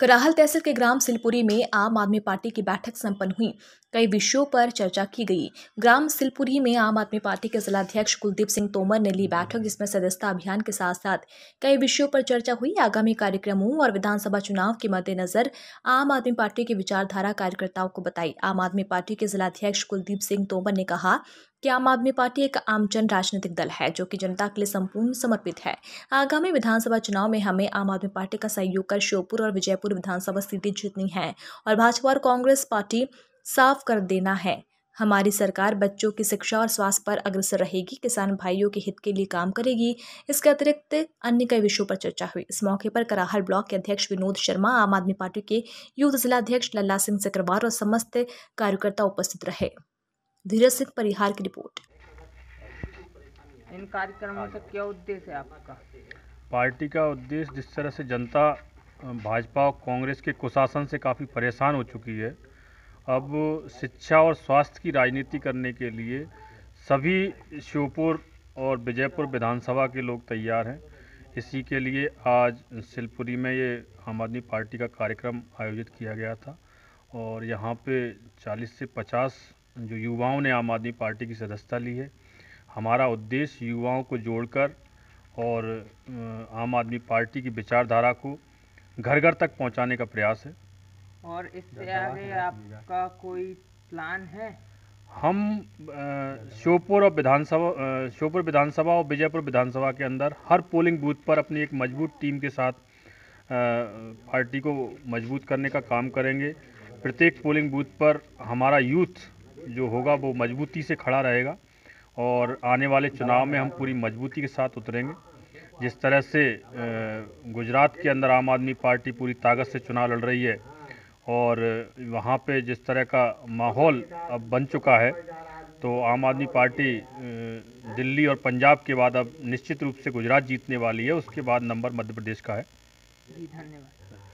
कराहल तहसील के ग्राम सिलपुरी में आम आदमी पार्टी की बैठक संपन्न हुई कई विषयों पर चर्चा की गई ग्राम सिलपुरी में आम आदमी पार्टी के जिलाध्यक्ष कुलदीप सिंह तोमर ने ली बैठक जिसमें सदस्यता अभियान के साथ साथ कई विषयों पर चर्चा हुई आगामी कार्यक्रमों और विधानसभा चुनाव के मद्देनजर आम आदमी पार्टी की विचारधारा कार्यकर्ताओं को बताई आम आदमी पार्टी के जिलाध्यक्ष कुलदीप सिंह तोमर ने कहा कि आम आदमी पार्टी एक आमजन राजनीतिक दल है जो कि जनता के लिए संपूर्ण समर्पित है आगामी विधानसभा चुनाव में हमें आम आदमी पार्टी का सहयोग कर श्योपुर और विजयपुर विधानसभा सीटें जीतनी हैं और भाजपा और कांग्रेस पार्टी साफ कर देना है हमारी सरकार बच्चों की शिक्षा और स्वास्थ्य पर अग्रसर रहेगी किसान भाइयों के हित के लिए काम करेगी इसके अतिरिक्त अन्य कई विषयों पर चर्चा हुई इस मौके पर कराहल ब्लॉक के अध्यक्ष विनोद शर्मा आम आदमी पार्टी के यूथ जिलाध्यक्ष लल्ला सिंह चक्रवार और समस्त कार्यकर्ता उपस्थित रहे धीरज सिंह परिहार की रिपोर्ट इन कार्यक्रमों से क्या उद्देश्य है आपका पार्टी का उद्देश्य जिस तरह से जनता भाजपा और कांग्रेस के कुशासन से काफ़ी परेशान हो चुकी है अब शिक्षा और स्वास्थ्य की राजनीति करने के लिए सभी श्योपुर और विजयपुर विधानसभा के लोग तैयार हैं इसी के लिए आज शिलपुरी में ये आम आदमी पार्टी का कार्यक्रम आयोजित किया गया था और यहाँ पे 40 से 50 जो युवाओं ने आम आदमी पार्टी की सदस्यता ली है हमारा उद्देश्य युवाओं को जोड़कर और आम आदमी पार्टी की विचारधारा को घर घर तक पहुंचाने का प्रयास है और इससे आगे आपका कोई प्लान है हम श्योपुर और विधानसभा श्योपुर विधानसभा और विजयपुर विधानसभा के अंदर हर पोलिंग बूथ पर अपनी एक मजबूत टीम के साथ पार्टी को मजबूत करने का काम करेंगे प्रत्येक पोलिंग बूथ पर हमारा यूथ जो होगा वो मजबूती से खड़ा रहेगा और आने वाले चुनाव में हम पूरी मजबूती के साथ उतरेंगे जिस तरह से गुजरात के अंदर आम आदमी पार्टी पूरी ताकत से चुनाव लड़ रही है और वहाँ पे जिस तरह का माहौल अब बन चुका है तो आम आदमी पार्टी दिल्ली और पंजाब के बाद अब निश्चित रूप से गुजरात जीतने वाली है उसके बाद नंबर मध्य प्रदेश का है जी धन्यवाद